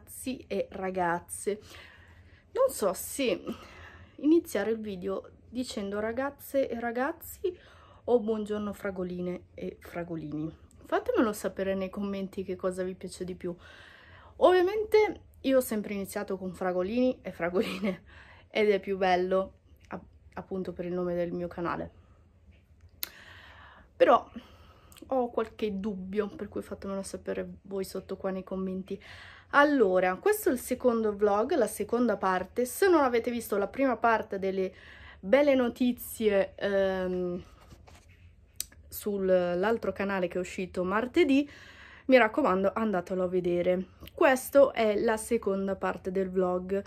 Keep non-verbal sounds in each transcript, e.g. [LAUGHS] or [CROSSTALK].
ragazzi e ragazze. Non so se iniziare il video dicendo ragazze e ragazzi o buongiorno fragoline e fragolini. Fatemelo sapere nei commenti che cosa vi piace di più. Ovviamente io ho sempre iniziato con fragolini e fragoline [LAUGHS] ed è più bello appunto per il nome del mio canale. Però ho qualche dubbio, per cui fatemelo sapere voi sotto qua nei commenti. Allora, questo è il secondo vlog, la seconda parte. Se non avete visto la prima parte delle belle notizie ehm, sull'altro canale che è uscito martedì, mi raccomando andatelo a vedere. Questa è la seconda parte del vlog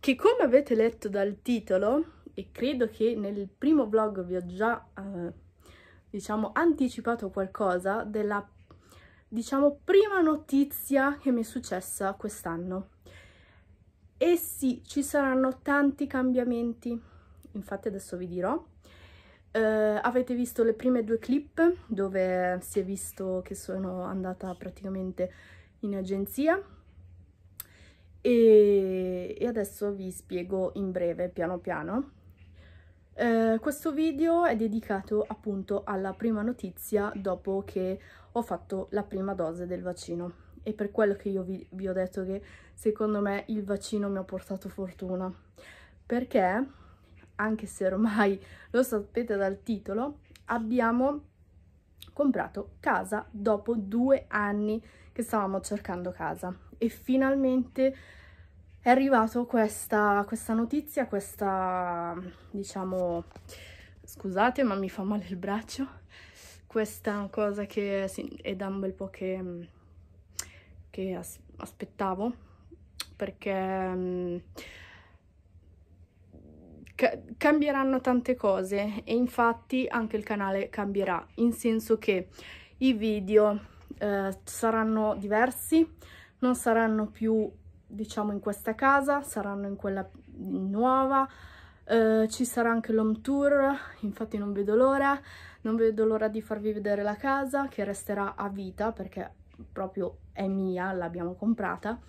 che come avete letto dal titolo, e credo che nel primo vlog vi ho già, eh, diciamo, anticipato qualcosa della diciamo, prima notizia che mi è successa quest'anno. E sì, ci saranno tanti cambiamenti, infatti adesso vi dirò. Uh, avete visto le prime due clip dove si è visto che sono andata praticamente in agenzia e, e adesso vi spiego in breve, piano piano. Uh, questo video è dedicato appunto alla prima notizia dopo che ho fatto la prima dose del vaccino. E per quello che io vi, vi ho detto che secondo me il vaccino mi ha portato fortuna. Perché, anche se ormai lo sapete dal titolo, abbiamo comprato casa dopo due anni che stavamo cercando casa e finalmente è arrivata questa, questa, notizia, questa diciamo scusate ma mi fa male il braccio questa cosa che è da un bel po' che, mm, che as aspettavo, perché um, ca cambieranno tante cose e infatti anche il canale cambierà, in senso che i video eh, saranno diversi, non saranno più diciamo in questa casa, saranno in quella nuova, eh, ci sarà anche l'home tour, infatti non vedo l'ora, non vedo l'ora di farvi vedere la casa che resterà a vita perché proprio è mia, l'abbiamo comprata.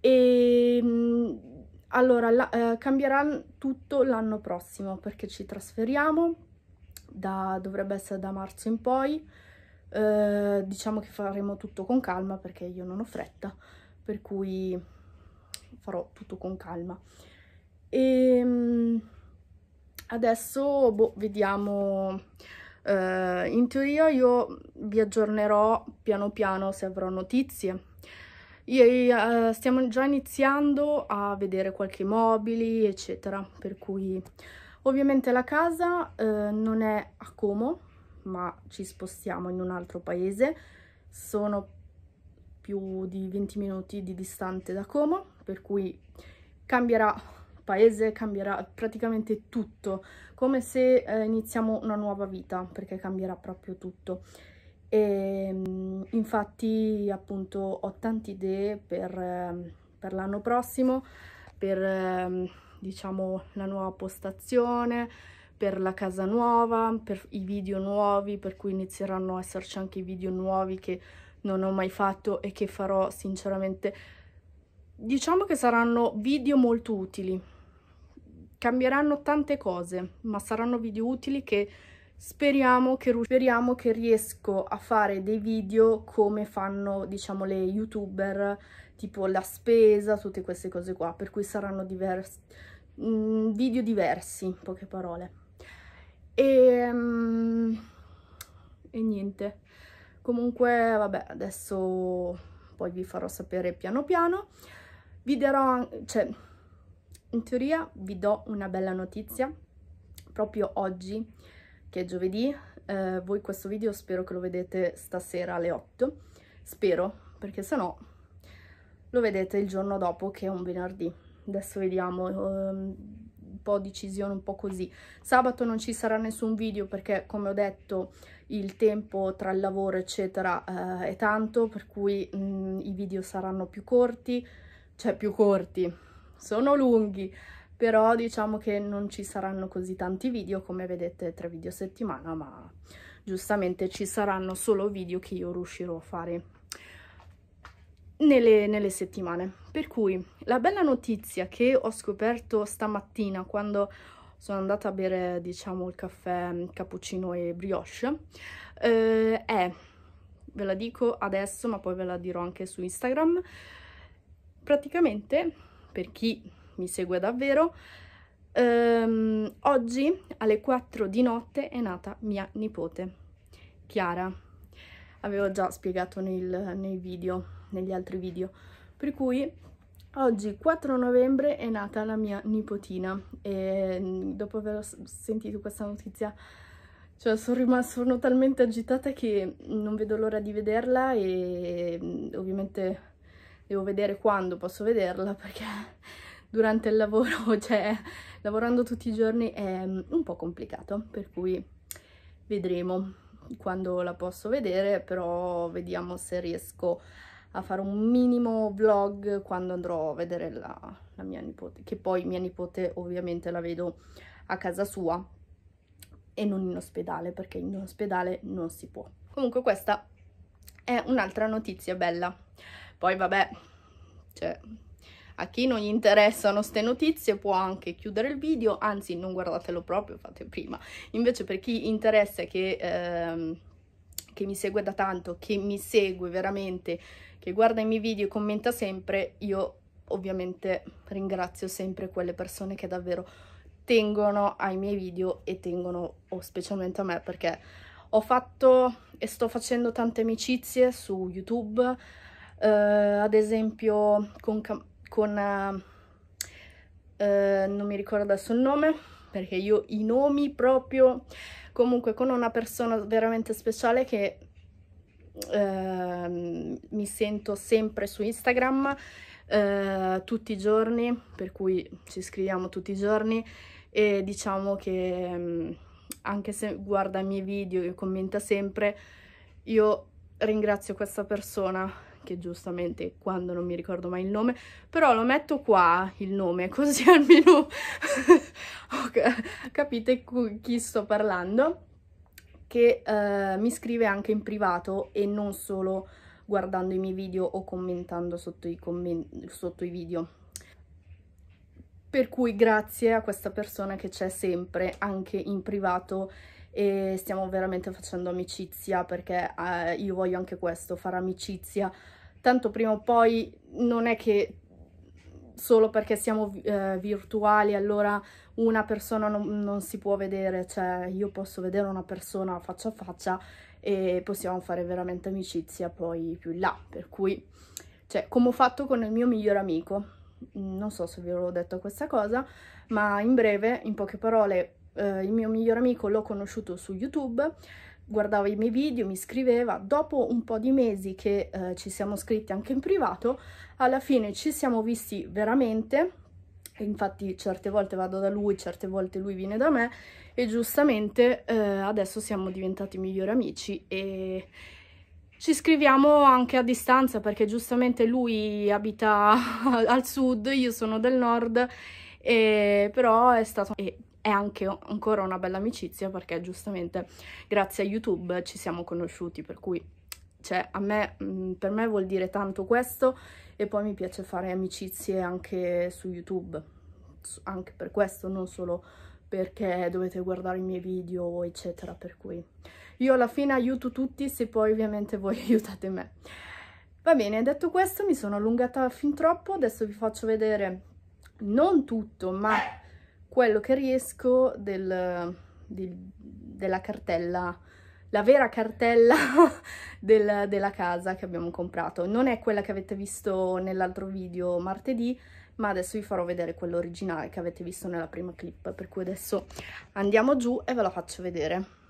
E ehm, allora la, uh, cambierà tutto l'anno prossimo perché ci trasferiamo, da, dovrebbe essere da marzo in poi. Uh, diciamo che faremo tutto con calma perché io non ho fretta, per cui farò tutto con calma e ehm, adesso boh, vediamo eh, in teoria io vi aggiornerò piano piano se avrò notizie io, eh, stiamo già iniziando a vedere qualche mobili eccetera per cui ovviamente la casa eh, non è a Como ma ci spostiamo in un altro paese sono più di 20 minuti di distante da Como per cui cambierà paese, cambierà praticamente tutto, come se eh, iniziamo una nuova vita, perché cambierà proprio tutto. E, ehm, infatti appunto ho tante idee per, ehm, per l'anno prossimo, per ehm, diciamo la nuova postazione, per la casa nuova, per i video nuovi, per cui inizieranno a esserci anche i video nuovi che non ho mai fatto e che farò sinceramente diciamo che saranno video molto utili Cambieranno tante cose, ma saranno video utili che speriamo che, speriamo che riesco a fare dei video come fanno, diciamo, le youtuber, tipo la spesa, tutte queste cose qua, per cui saranno diversi, mh, mm, video diversi, in poche parole. E, ehm, mh, e niente, comunque, vabbè, adesso poi vi farò sapere piano piano. Vi darò, cioè, in teoria vi do una bella notizia proprio oggi, che è giovedì. Eh, voi questo video spero che lo vedete stasera alle 8. Spero, perché se no lo vedete il giorno dopo che è un venerdì. Adesso vediamo, ehm, un po' decisione, un po' così. Sabato non ci sarà nessun video perché, come ho detto, il tempo tra il lavoro eccetera eh, è tanto, per cui mh, mm, i video saranno più corti, cioè più corti, sono lunghi, però diciamo che non ci saranno così tanti video, come vedete tre video a settimana, ma giustamente ci saranno solo video che io riuscirò a fare nelle, nelle, settimane. Per cui la bella notizia che ho scoperto stamattina quando sono andata a bere, diciamo, il caffè mm, cappuccino e brioche eh, è, ve la dico adesso ma poi ve la dirò anche su Instagram, praticamente per chi mi segue davvero, ehm, oggi alle 4 di notte è nata mia nipote, Chiara. Avevo già spiegato nel, nei video, negli altri video, per cui Oggi 4 novembre è nata la mia nipotina e mm, dopo aver sentito questa notizia cioè sono rimasta sono talmente agitata che non vedo l'ora di vederla e mm, ovviamente devo vedere quando posso vederla perché [LAUGHS] durante il lavoro, [LAUGHS] cioè lavorando tutti i giorni è mm, un po' complicato, per cui vedremo quando la posso vedere, però vediamo se riesco a fare un minimo vlog quando andrò a vedere la, la mia nipote, che poi mia nipote ovviamente la vedo a casa sua e non in ospedale, perché in ospedale non si può. Comunque questa è un'altra notizia bella. Poi vabbè, cioè, a chi non gli interessano ste notizie può anche chiudere il video, anzi non guardatelo proprio, fate prima. Invece per chi interessa che, ehm, che mi segue da tanto, che mi segue veramente, che guarda i miei video e commenta sempre, io ovviamente ringrazio sempre quelle persone che davvero tengono ai miei video e tengono o specialmente a me perché ho fatto e sto facendo tante amicizie su YouTube, uh, ad esempio con, con uh, non mi ricordo adesso il nome, perché io i nomi proprio, comunque con una persona veramente speciale che Uh, mi sento sempre su Instagram uh, tutti i giorni, per cui ci scriviamo tutti i giorni e diciamo che um, anche se guarda i miei video e commenta sempre, io ringrazio questa persona che giustamente quando non mi ricordo mai il nome, però lo metto qua il nome [LAUGHS] così almeno [LAUGHS] capite chi sto parlando, che eh, mi scrive anche in privato e non solo guardando i miei video o commentando sotto i, comment sotto i video. Per cui grazie a questa persona che c'è sempre, anche in privato, e stiamo veramente facendo amicizia perché eh, io voglio anche questo, fare amicizia tanto prima o poi non è che solo perché siamo eh, virtuali allora una persona non, non, si può vedere, cioè io posso vedere una persona faccia a faccia e possiamo fare veramente amicizia poi più in là, per cui cioè come ho fatto con il mio migliore amico, mm, non so se vi avevo detto questa cosa, ma in breve, in poche parole, eh, il mio migliore amico l'ho conosciuto su YouTube, guardava i miei video, mi scriveva, dopo un po' di mesi che eh, ci siamo scritti anche in privato, alla fine ci siamo visti veramente, infatti certe volte vado da lui, certe volte lui viene da me e giustamente eh, adesso siamo diventati migliori amici e ci scriviamo anche a distanza perché giustamente lui abita [LAUGHS] al sud, io sono del nord e, però è stato... E, è anche ancora una bella amicizia perché giustamente grazie a YouTube ci siamo conosciuti, per cui cioè a me, mm, per me vuol dire tanto questo e poi mi piace fare amicizie anche su YouTube, anche per questo, non solo perché dovete guardare i miei video eccetera, per cui io alla fine aiuto tutti se poi ovviamente voi [LAUGHS] aiutate me. Va bene, detto questo mi sono allungata fin troppo, adesso vi faccio vedere non tutto, ma quello che riesco del, del, della cartella, la vera cartella [LAUGHS] del, della casa che abbiamo comprato. Non è quella che avete visto nell'altro video martedì, ma adesso vi farò vedere quello originale che avete visto nella prima clip, per cui adesso andiamo giù e ve la faccio vedere.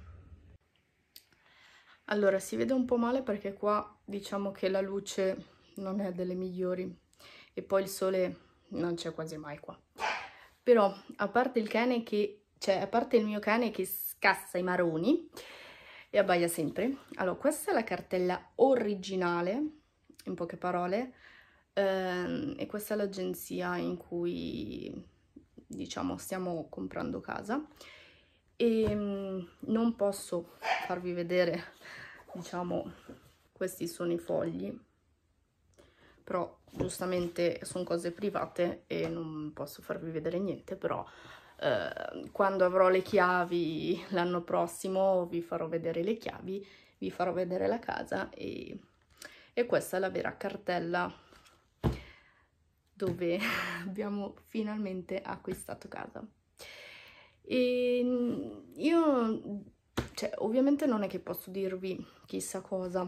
Allora, si vede un po' male perché qua diciamo che la luce non è delle migliori e poi il sole non c'è quasi mai qua. Però, a parte il cane che, cioè, a parte il mio cane che scassa i maroni e abbaia sempre. Allora, questa è la cartella originale, in poche parole, ehm, e questa è l'agenzia in cui, diciamo, stiamo comprando casa. E ehm, non posso farvi vedere, diciamo, questi sono i fogli però giustamente sono cose private e non posso farvi vedere niente, però eh, quando avrò le chiavi l'anno prossimo vi farò vedere le chiavi, vi farò vedere la casa e, e questa è la vera cartella dove [LAUGHS] abbiamo finalmente acquistato casa. E ehm, io, cioè, ovviamente non è che posso dirvi chissà cosa,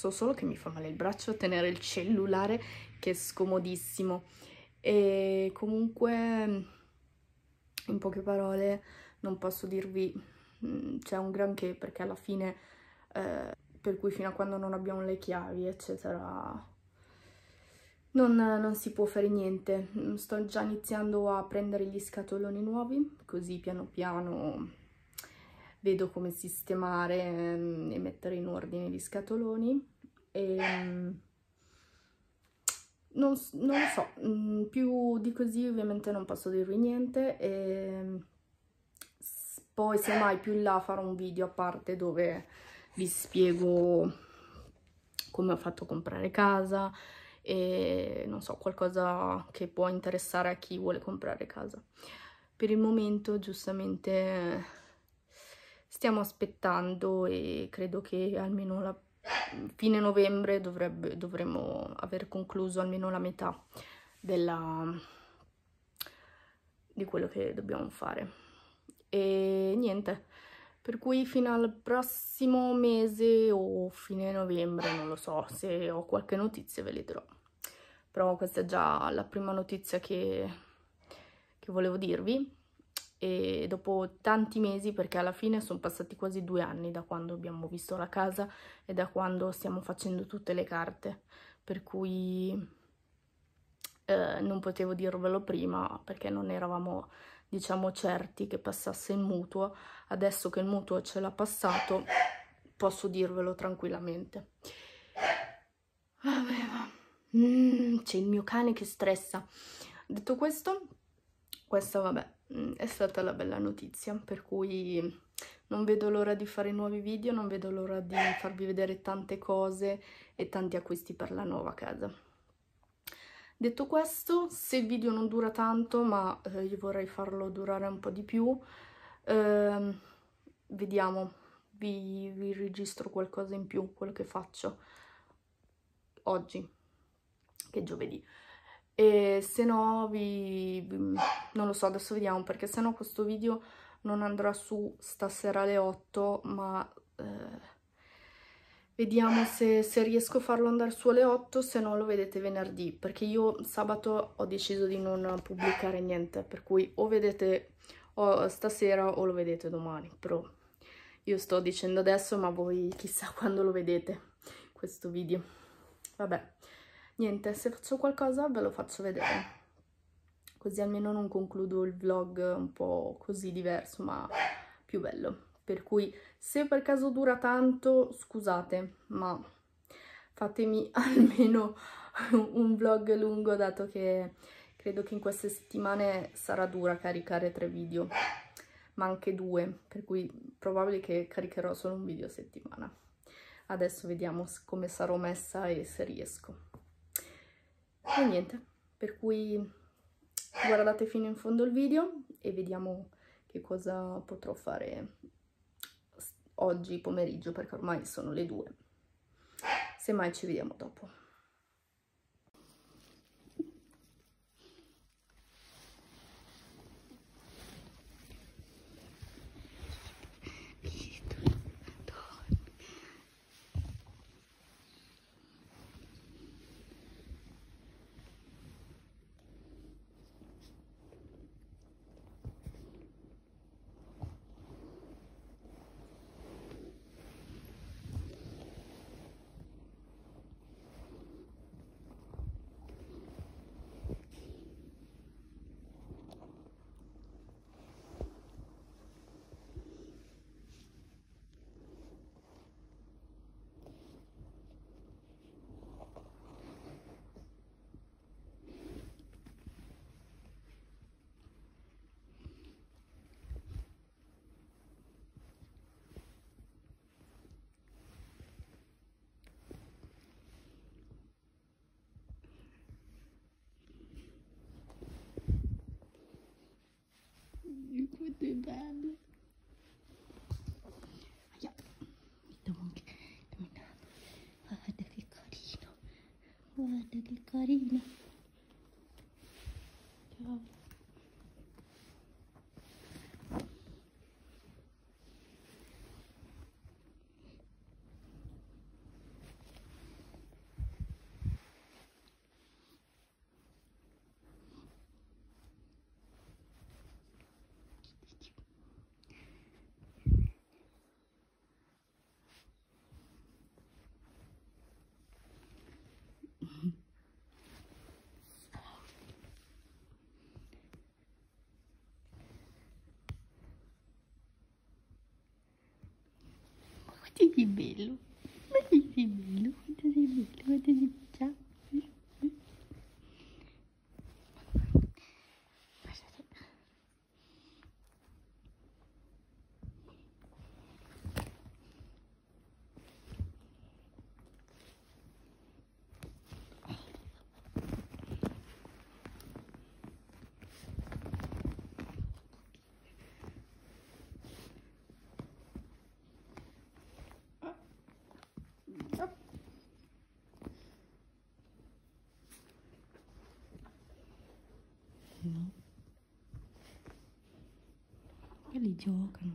so solo che mi fa male il braccio tenere il cellulare che è scomodissimo e comunque in poche parole non posso dirvi mm, c'è un granché perché alla fine eh, per cui fino a quando non abbiamo le chiavi eccetera non, non, si può fare niente sto già iniziando a prendere gli scatoloni nuovi così piano piano vedo come sistemare ehm, e mettere in ordine gli scatoloni e ehm, non, non so, mm, più di così ovviamente non posso dirvi niente e ehm, poi semmai più in là farò un video a parte dove vi spiego come ho fatto a comprare casa e non so, qualcosa che può interessare a chi vuole comprare casa. Per il momento giustamente stiamo aspettando e credo che almeno la fine novembre dovrebbe, dovremmo aver concluso almeno la metà della, di quello che dobbiamo fare. E niente, per cui fino al prossimo mese o fine novembre, non lo so, se ho qualche notizia ve le darò. Però questa è già la prima notizia che, che volevo dirvi e dopo tanti mesi, perché alla fine sono passati quasi due anni da quando abbiamo visto la casa e da quando stiamo facendo tutte le carte, per cui eh, non potevo dirvelo prima perché non eravamo diciamo certi che passasse il mutuo, adesso che il mutuo ce l'ha passato posso dirvelo tranquillamente. Vabbè, ma... Mm, c'è il mio cane che stressa. Detto questo, questa vabbè Mm, è stata la bella notizia, per cui non vedo l'ora di fare nuovi video, non vedo l'ora di farvi vedere tante cose e tanti acquisti per la nuova casa. Detto questo, se il video non dura tanto, ma eh, io vorrei farlo durare un po' di più, eh, vediamo, vi, vi registro qualcosa in più, quello che faccio oggi, che è giovedì e se no vi... non lo so, adesso vediamo, perché se no questo video non andrà su stasera alle 8, ma... Eh, vediamo se, se riesco a farlo andare su alle 8, se no lo vedete venerdì, perché io sabato ho deciso di non pubblicare niente, per cui o vedete o stasera o lo vedete domani, però io sto dicendo adesso, ma voi chissà [LAUGHS] quando lo vedete questo video. Vabbè niente, se faccio qualcosa ve lo faccio vedere. Così almeno non concludo il vlog un po' così diverso, ma più bello. Per cui se per caso dura tanto, scusate, ma fatemi [LAUGHS] almeno un vlog lungo, dato che credo che in queste settimane sarà dura caricare tre video, ma anche due, per cui probabile che caricherò solo un video a settimana. Adesso vediamo come sarò messa e se riesco. E niente, per cui guardate fino in fondo il video e vediamo che cosa potrò fare oggi pomeriggio perché ormai sono le due. Semmai ci vediamo dopo. gabi. Don't, ma uite-mă, da. Vadă că e Carina. Vadă că e Carina. Guarda che bello. ma che bello. Guarda che bello. Guarda che bello. 离可能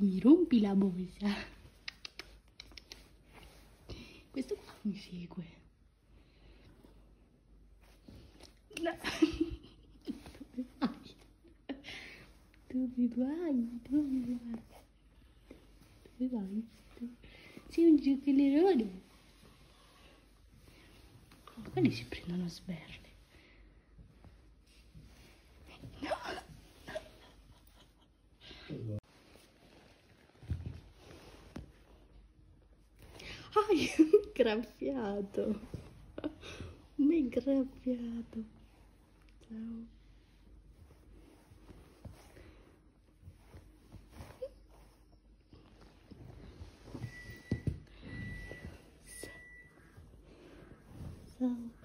mi rompi la bolla questo qua mi segue no. dove vai? dove vai? dove vai? dove vai? sei un giocatore. quelli si prendono sberle graffiato [LAUGHS] mi hai graffiato ciao ciao